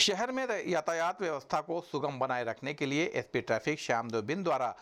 शहर में यातायात व्यवस्था को सुगम बनाए रखने के लिए एसपी ट्रैफिक श्याम बिंद द्वारा